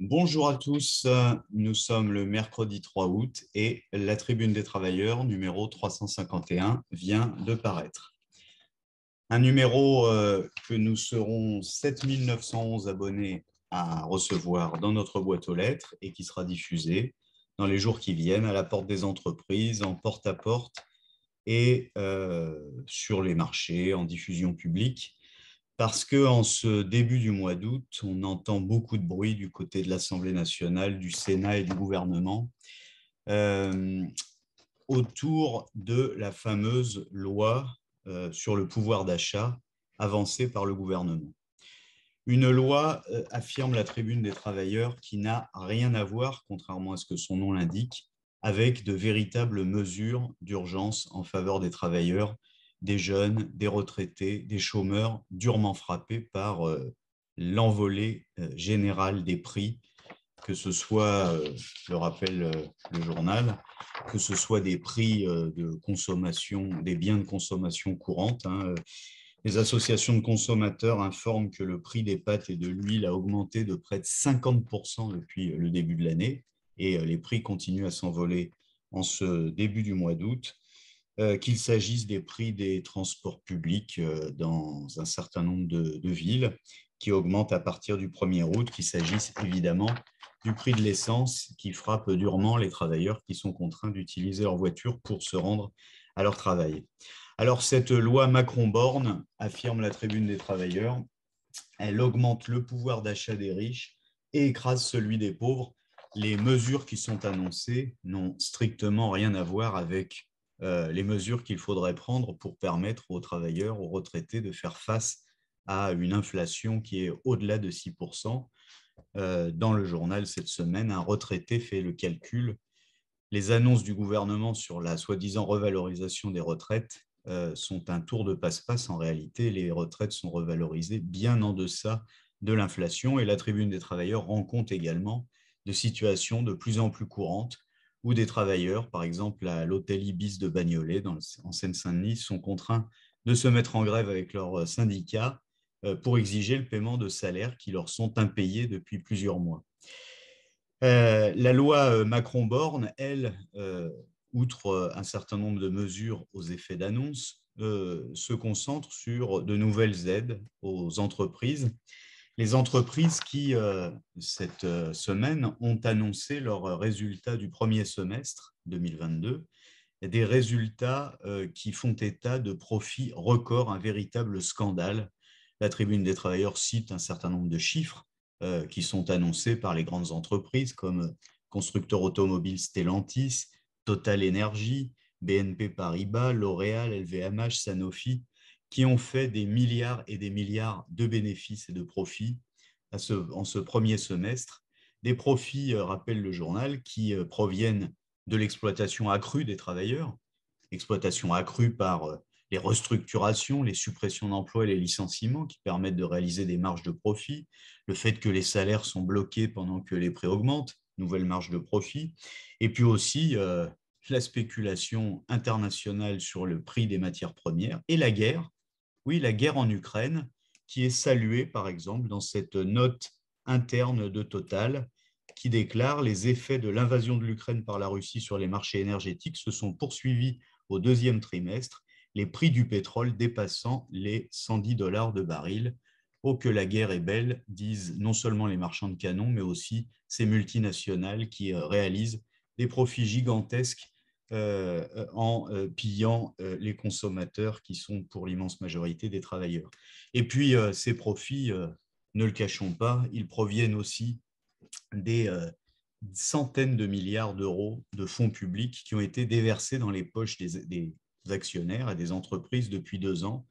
Bonjour à tous, nous sommes le mercredi 3 août et la Tribune des travailleurs numéro 351 vient de paraître. Un numéro euh, que nous serons 7911 abonnés à recevoir dans notre boîte aux lettres et qui sera diffusé dans les jours qui viennent à la porte des entreprises, en porte-à-porte et euh, sur les marchés, en diffusion publique parce que en ce début du mois d'août, on entend beaucoup de bruit du côté de l'Assemblée nationale, du Sénat et du gouvernement euh, autour de la fameuse loi euh, sur le pouvoir d'achat avancée par le gouvernement. Une loi, euh, affirme la tribune des travailleurs, qui n'a rien à voir, contrairement à ce que son nom l'indique, avec de véritables mesures d'urgence en faveur des travailleurs des jeunes, des retraités, des chômeurs durement frappés par euh, l'envolée euh, générale des prix, que ce soit, euh, le rappelle le journal, que ce soit des prix de consommation, des biens de consommation courante. Hein, les associations de consommateurs informent que le prix des pâtes et de l'huile a augmenté de près de 50% depuis le début de l'année et les prix continuent à s'envoler en ce début du mois d'août. Euh, qu'il s'agisse des prix des transports publics euh, dans un certain nombre de, villes qui augmentent à partir du 1er août, qu'il s'agisse évidemment du prix de l'essence qui frappe durement les travailleurs qui sont contraints d'utiliser leur voiture pour se rendre à leur travail. Alors cette loi Macron-Borne, affirme la tribune des travailleurs, elle augmente le pouvoir d'achat des riches et écrase celui des pauvres. Les mesures qui sont annoncées n'ont strictement rien à voir avec euh, les mesures qu'il faudrait prendre pour permettre aux travailleurs, aux retraités de faire face à une inflation qui est au-delà de 6%. Euh, dans le journal cette semaine, un retraité fait le calcul. Les annonces du gouvernement sur la soi-disant revalorisation des retraites euh, sont un tour de passe-passe. En réalité, les retraites sont revalorisées bien en deçà de l'inflation et la tribune des travailleurs rend compte également de situations de plus en plus courantes ou des travailleurs, par exemple à l'hôtel Ibis de Bagnolet en Seine-Saint-Denis, sont contraints de se mettre en grève avec leur euh, syndicat euh, pour exiger le paiement de salaires qui leur sont impayés depuis plusieurs mois. Euh, la loi Macron-Borne, elle, outre un certain nombre de mesures aux effets d'annonce, se concentre sur de nouvelles aides aux entreprises les entreprises qui, euh, cette euh, semaine, ont annoncé leurs euh, résultats du premier semestre 2022, des résultats qui font état de profits records, un véritable scandale. La Tribune des travailleurs cite un certain nombre de chiffres qui sont annoncés par les grandes entreprises comme constructeur automobile Stellantis, Total Energy, BNP Paribas, L'Oréal, LVMH, Sanofi, qui ont fait des milliards et des milliards de bénéfices et de profits en ce premier semestre. Des profits, euh, rappelle le journal, qui euh, proviennent de l'exploitation accrue des travailleurs, exploitation accrue par euh, les restructurations, les suppressions d'emplois et les licenciements qui permettent de réaliser des marges de profit, le fait que les salaires sont bloqués pendant que les prix augmentent, nouvelle marge de profit, et puis aussi la spéculation internationale sur le prix des matières premières et la guerre oui, la guerre en Ukraine, qui est saluée par exemple dans cette note interne de Total qui déclare les effets de l'invasion de l'Ukraine par la Russie sur les marchés énergétiques se sont poursuivis au deuxième trimestre, les prix du pétrole dépassant les 110 dollars de baril. Oh que la guerre est belle, disent non seulement les marchands de canons, mais aussi ces multinationales qui euh, réalisent des profits gigantesques euh, euh, en euh, pillant les consommateurs qui sont pour l'immense majorité des travailleurs. Et puis, ces profits, ne le cachons pas, ils proviennent aussi des centaines de milliards d'euros de fonds publics qui ont été déversés dans les poches des, des actionnaires et des entreprises depuis deux ans.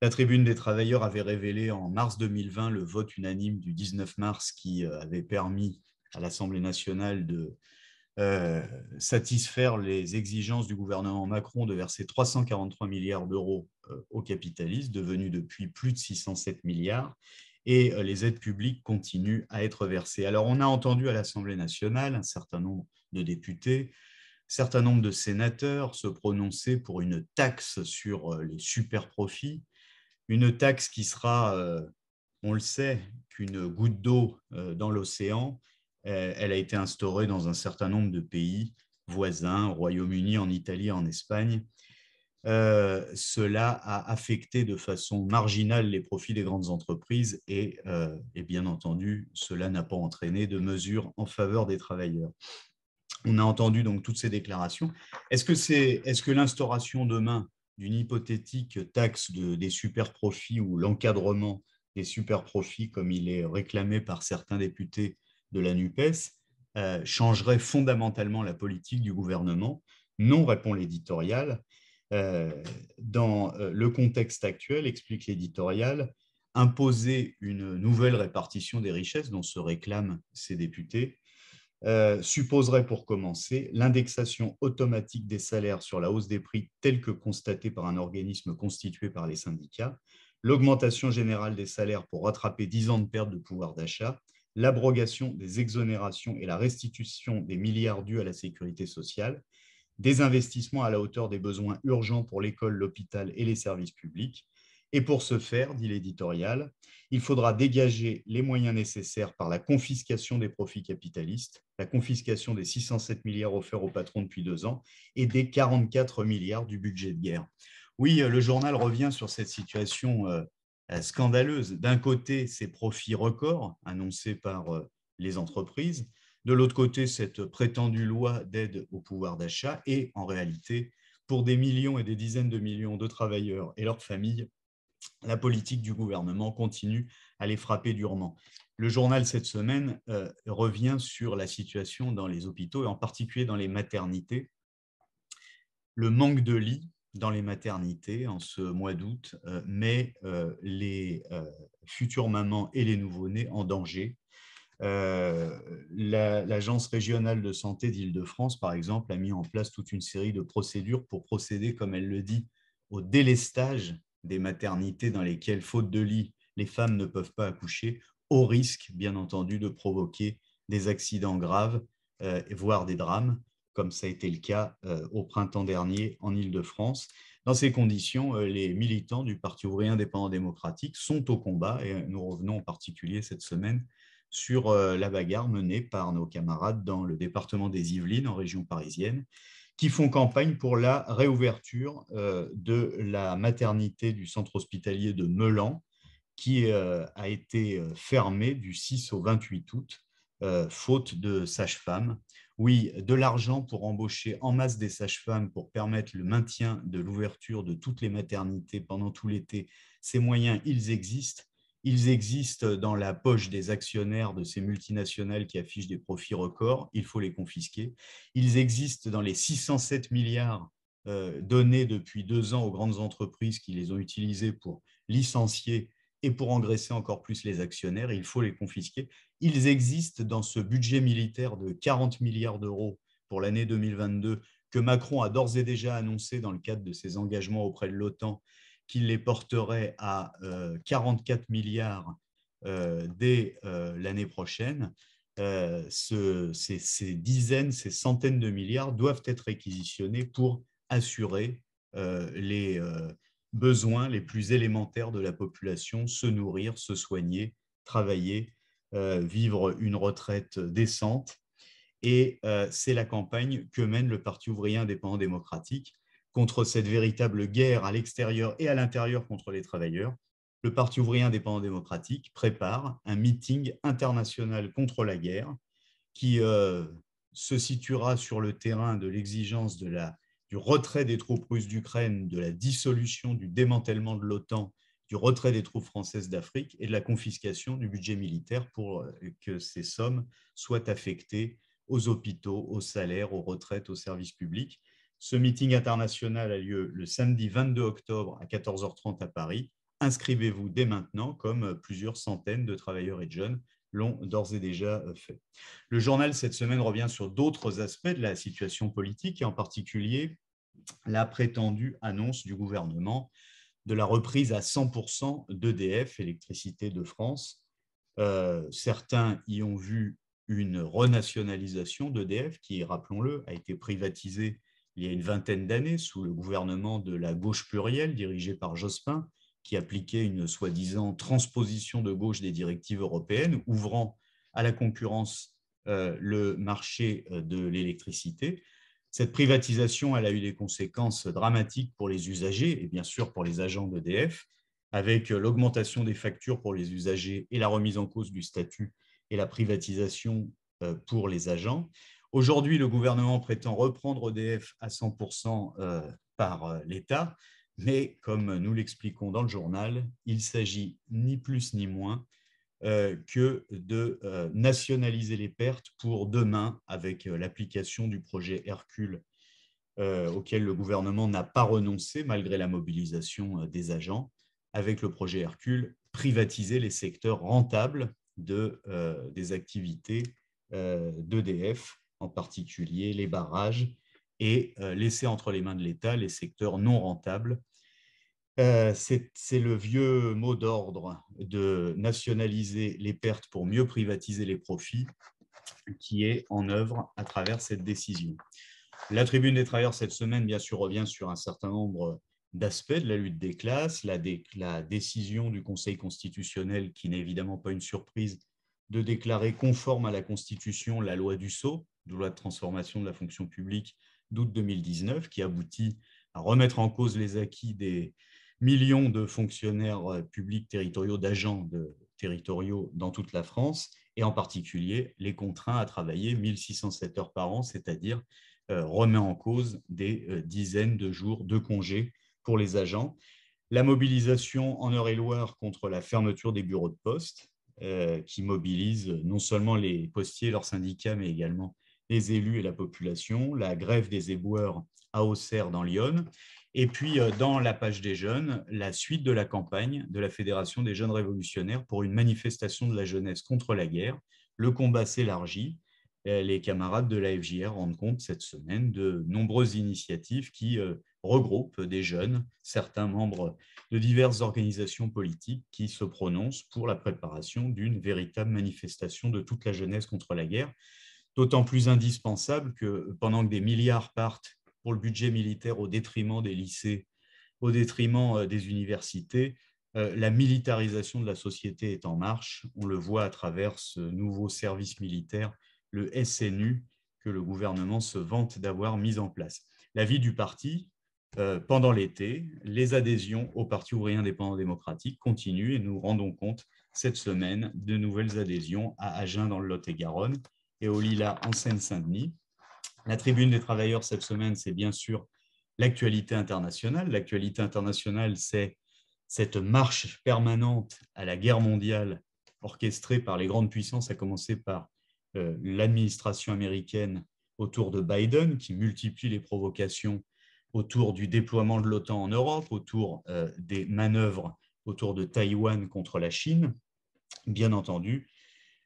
La Tribune des travailleurs avait révélé en mars 2020 le vote unanime du 19 mars qui avait permis à l'Assemblée nationale de euh, satisfaire les exigences du gouvernement Macron de verser 343 milliards d'euros euh, aux capitalistes, devenus depuis plus de 607 milliards, et euh, les aides publiques continuent à être versées. Alors on a entendu à l'Assemblée nationale un certain nombre de députés, un certain nombre de sénateurs se prononcer pour une taxe sur les super-profits, une taxe qui sera, on le sait, qu'une goutte d'eau dans l'océan euh, elle a été instaurée dans un certain nombre de pays voisins, au Royaume-Uni, en Italie, en Espagne. Euh, cela a affecté de façon marginale les profits des grandes entreprises euh, et, bien entendu, cela n'a pas entraîné de mesures en faveur des travailleurs. On a entendu donc toutes ces déclarations. Est-ce que, est, que l'instauration demain d'une hypothétique taxe des super profits ou l'encadrement des super profits, comme il est réclamé par certains députés, de la NUPES euh, changerait fondamentalement la politique du gouvernement. Non, répond l'éditorial. Euh, dans euh, le contexte actuel, explique l'éditorial, imposer une nouvelle répartition des richesses dont se réclament ces députés supposerait pour commencer l'indexation automatique des salaires sur la hausse des prix telle que constatée par un organisme constitué par les syndicats, l'augmentation générale des salaires pour rattraper 10 ans de perte de pouvoir d'achat, l'abrogation des exonérations et la restitution des milliards dus à la sécurité sociale, des investissements à la hauteur des besoins urgents pour l'école, l'hôpital et les services publics. Et pour ce faire, dit l'éditorial, il faudra dégager les moyens nécessaires par la confiscation des profits capitalistes, la confiscation des 607 milliards offerts aux patrons depuis deux ans et des 44 milliards du budget de guerre. Oui, euh, le journal revient sur cette situation euh, euh, scandaleuse. D'un côté, ces profits records annoncés par euh, les entreprises, de l'autre côté, cette prétendue loi d'aide au pouvoir d'achat et en réalité, pour des millions et des dizaines de millions de travailleurs et leurs familles, la politique du gouvernement continue à les frapper durement. Le journal cette semaine euh, revient sur la situation dans les hôpitaux et en particulier dans les maternités. Le manque de lits dans les maternités en ce mois d'août euh, met euh, les euh, futures mamans et les nouveau-nés en danger. L'Agence régionale de santé d'Île-de-France, par exemple, a mis en place toute une série de procédures pour procéder, comme elle le dit, au délestage des maternités dans lesquelles, faute de lit, les femmes ne peuvent pas accoucher, au risque, bien entendu, de provoquer des accidents graves, voire des drames comme ça a été le cas euh, au printemps dernier en Ile-de-France. Dans ces conditions, euh, les militants du Parti ouvrier indépendant démocratique sont au combat et nous revenons en particulier cette semaine sur euh, la bagarre menée par nos camarades dans le département des Yvelines en région parisienne qui font campagne pour la réouverture de la maternité du centre hospitalier de Melan qui a été fermée du 6 au 28 août faute de sage-femme. Oui, de l'argent pour embaucher en masse des sages-femmes pour permettre le maintien de l'ouverture de toutes les maternités pendant tout l'été. Ces moyens, ils existent. Ils existent dans la poche des actionnaires de ces multinationales qui affichent des profits records. Il faut les confisquer. Ils existent dans les 607 milliards euh, donnés depuis deux ans aux grandes entreprises qui les ont utilisés pour licencier et pour engraisser encore plus les actionnaires, il faut les confisquer. Ils existent dans ce budget militaire de 40 milliards d'euros pour l'année 2022 que Macron a d'ores et déjà annoncé dans le cadre de ses engagements auprès de l'OTAN qu'il les porterait à 44 euh, milliards euh, dès euh, l'année prochaine. ces, dizaines, ces centaines de milliards doivent être réquisitionnés pour assurer les, besoins les plus élémentaires de la population, se nourrir, se soigner, travailler, euh, vivre une retraite décente. Et euh, c'est la campagne que mène le Parti ouvrier indépendant démocratique contre cette véritable guerre à l'extérieur et à l'intérieur contre les travailleurs. Le Parti ouvrier indépendant démocratique prépare un meeting international contre la guerre qui euh, se situera sur le terrain de l'exigence de la du retrait des troupes russes d'Ukraine, de la dissolution, du démantèlement de l'OTAN, du retrait des troupes françaises d'Afrique et de la confiscation du budget militaire pour euh, que ces sommes soient affectées aux hôpitaux, aux salaires, aux retraites, aux services publics. Ce meeting international a lieu le samedi 22 octobre à 14h30 à Paris. Inscrivez-vous dès maintenant, comme euh, plusieurs centaines de travailleurs et de jeunes l'ont d'ores et déjà euh, fait. Le journal cette semaine revient sur d'autres aspects de la situation politique, et en particulier la prétendue annonce du gouvernement de la reprise à 100% d'EDF, Électricité de France. Euh, certains y ont vu une renationalisation d'EDF qui, rappelons-le, a été privatisée il y a une vingtaine d'années sous le gouvernement de la gauche plurielle dirigée par Jospin, qui appliquait une soi-disant transposition de gauche des directives européennes, ouvrant à la concurrence euh, le marché euh, de l'électricité. Cette privatisation, elle a eu des conséquences dramatiques pour les usagers et bien sûr pour les agents d'EDF, avec euh, l'augmentation des factures pour les usagers et la remise en cause du statut et la privatisation euh, pour les agents. Aujourd'hui, le gouvernement prétend reprendre EDF à 100% euh, par l'État, mais comme nous l'expliquons dans le journal, il s'agit ni plus ni moins euh, que de euh, nationaliser les pertes pour demain avec euh, l'application du projet Hercule auquel le gouvernement n'a pas renoncé malgré la mobilisation des agents, avec le projet Hercule, privatiser les secteurs rentables de, des activités d'EDF, en particulier les barrages, et laisser entre les mains de l'État les secteurs non rentables euh, c'est le vieux mot d'ordre de nationaliser les pertes pour mieux privatiser les profits qui est en œuvre à travers cette décision. La tribune des travailleurs cette semaine, bien sûr, revient sur un certain nombre d'aspects de la lutte des classes, la, la décision du Conseil constitutionnel, qui n'est évidemment pas une surprise, de déclarer conforme à la Constitution la loi du sceau, de loi de transformation de la fonction publique d'août 2019, qui aboutit à remettre en cause les acquis des, millions de fonctionnaires euh, publics territoriaux, d'agents territoriaux dans toute la France, et en particulier les contraints à travailler 1607 heures par an, c'est-à-dire euh, remet en cause des euh, dizaines de jours de congés pour les agents. La mobilisation en heure et loire contre la fermeture des bureaux de poste, qui mobilise non seulement les postiers, leurs syndicats, mais également les élus et la population, la grève des éboueurs à Auxerre dans Lyon, et puis, euh, dans la page des jeunes, la suite de la campagne de la Fédération des jeunes révolutionnaires pour une manifestation de la jeunesse contre la guerre. Le combat s'élargit. Euh, les camarades de la FJR rendent compte cette semaine de nombreuses initiatives qui euh, regroupent des jeunes, certains membres de diverses organisations politiques qui se prononcent pour la préparation d'une véritable manifestation de toute la jeunesse contre la guerre, d'autant plus indispensable que pendant que des milliards partent pour le budget militaire au détriment des lycées, au détriment euh, des universités. Euh, la militarisation de la société est en marche. On le voit à travers ce nouveau service militaire, le SNU, que le gouvernement se vante d'avoir mis en place. L'avis du parti, euh, pendant l'été, les adhésions au Parti ouvrier indépendant démocratique continuent et nous rendons compte cette semaine de nouvelles adhésions à Agen dans le Lot-et-Garonne et au Lila en Seine-Saint-Denis. La tribune des travailleurs cette semaine, c'est bien sûr l'actualité internationale. L'actualité internationale, c'est cette marche permanente à la guerre mondiale orchestrée par les grandes puissances, à commencer par euh, l'administration américaine autour de Biden, qui multiplie les provocations autour du déploiement de l'OTAN en Europe, autour euh, des manœuvres autour de Taïwan contre la Chine. Bien entendu,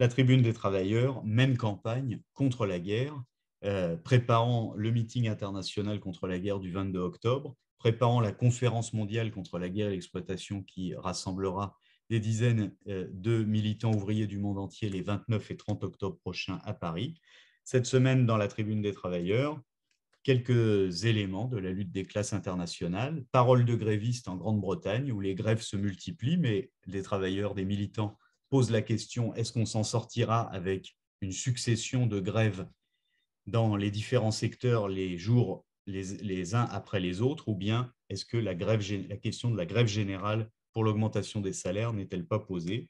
la tribune des travailleurs, même campagne contre la guerre. Euh, préparant le meeting international contre la guerre du 22 octobre, préparant la conférence mondiale contre la guerre et l'exploitation qui rassemblera des dizaines euh, de militants ouvriers du monde entier les 29 et 30 octobre prochains à Paris. Cette semaine, dans la Tribune des Travailleurs, quelques éléments de la lutte des classes internationales, parole de grévistes en Grande-Bretagne, où les grèves se multiplient, mais les travailleurs, les militants posent la question, est-ce qu'on s'en sortira avec une succession de grèves dans les différents secteurs les jours les, uns après les autres, ou bien est-ce que la, la question de la grève générale pour l'augmentation des salaires n'est-elle pas posée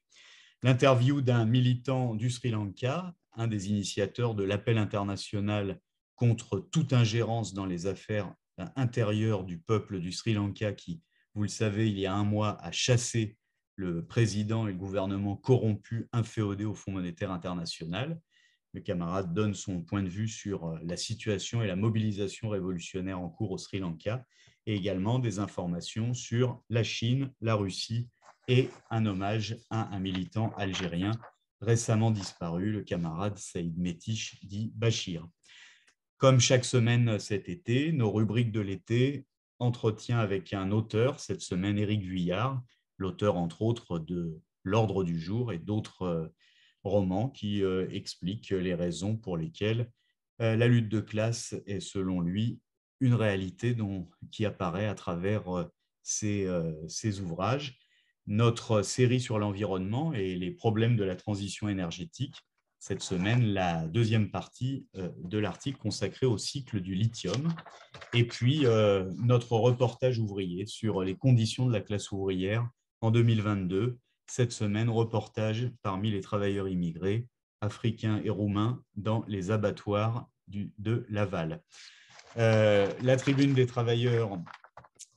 L'interview d'un militant du Sri Lanka, un des initiateurs de l'appel international contre toute ingérence dans les affaires euh, intérieures du peuple du Sri Lanka qui, vous le savez, il y a un mois a chassé le président et le gouvernement corrompus inféodés au Fonds monétaire international le camarade donne son point de vue sur euh, la situation et la mobilisation révolutionnaire en cours au Sri Lanka, et également des informations sur la Chine, la Russie et un hommage à un militant algérien récemment disparu, le camarade Saïd métich dit Bachir. Comme chaque semaine cet été, nos rubriques de l'été, entretiennent avec un auteur, cette semaine Éric Vuillard, l'auteur entre autres de L'ordre du jour et d'autres euh, roman qui euh, explique les raisons pour lesquelles euh, la lutte de classe est, selon lui, une réalité dont, qui apparaît à travers euh, ses, ouvrages. Notre série sur l'environnement et les problèmes de la transition énergétique cette semaine la deuxième partie de l'article consacré au cycle du lithium, et puis notre reportage ouvrier sur les conditions de la classe ouvrière en 2022 cette semaine, reportage parmi les travailleurs immigrés, africains et roumains, dans les abattoirs de Laval. Euh, la Tribune des travailleurs,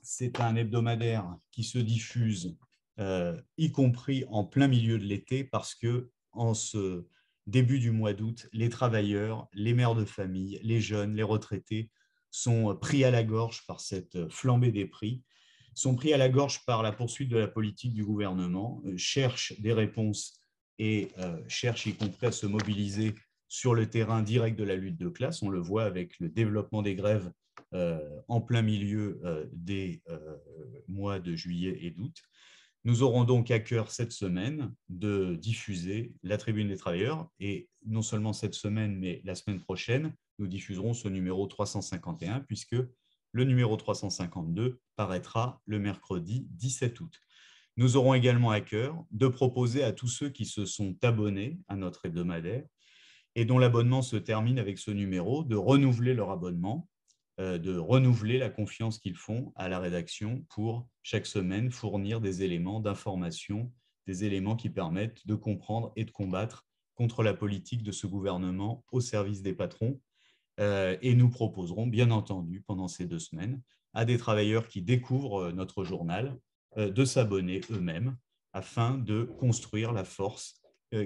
c'est un hebdomadaire qui se diffuse, euh, y compris en plein milieu de l'été, parce que en ce début du mois d'août, les travailleurs, les mères de famille, les jeunes, les retraités sont pris à la gorge par cette flambée des prix sont pris à la gorge par la poursuite de la politique du gouvernement, euh, cherchent des réponses et euh, cherchent y compris à se mobiliser sur le terrain direct de la lutte de classe. On le voit avec le développement des grèves euh, en plein milieu des mois de juillet et d'août. Nous aurons donc à cœur cette semaine de diffuser la Tribune des Travailleurs et non seulement cette semaine, mais la semaine prochaine, nous diffuserons ce numéro 351 puisque le numéro 352 paraîtra le mercredi 17 août. Nous aurons également à cœur de proposer à tous ceux qui se sont abonnés à notre hebdomadaire et dont l'abonnement se termine avec ce numéro de renouveler leur abonnement, euh, de renouveler la confiance qu'ils font à la rédaction pour chaque semaine fournir des éléments d'information, des éléments qui permettent de comprendre et de combattre contre la politique de ce gouvernement au service des patrons euh, et nous proposerons, bien entendu, pendant ces deux semaines, à des travailleurs qui découvrent euh, notre journal euh, de s'abonner eux-mêmes afin de construire la force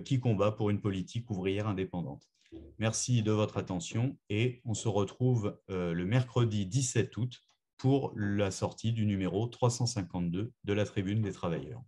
qui combat pour une politique ouvrière indépendante. Merci de votre attention et on se retrouve le mercredi 17 août pour la sortie du numéro 352 de la Tribune des Travailleurs.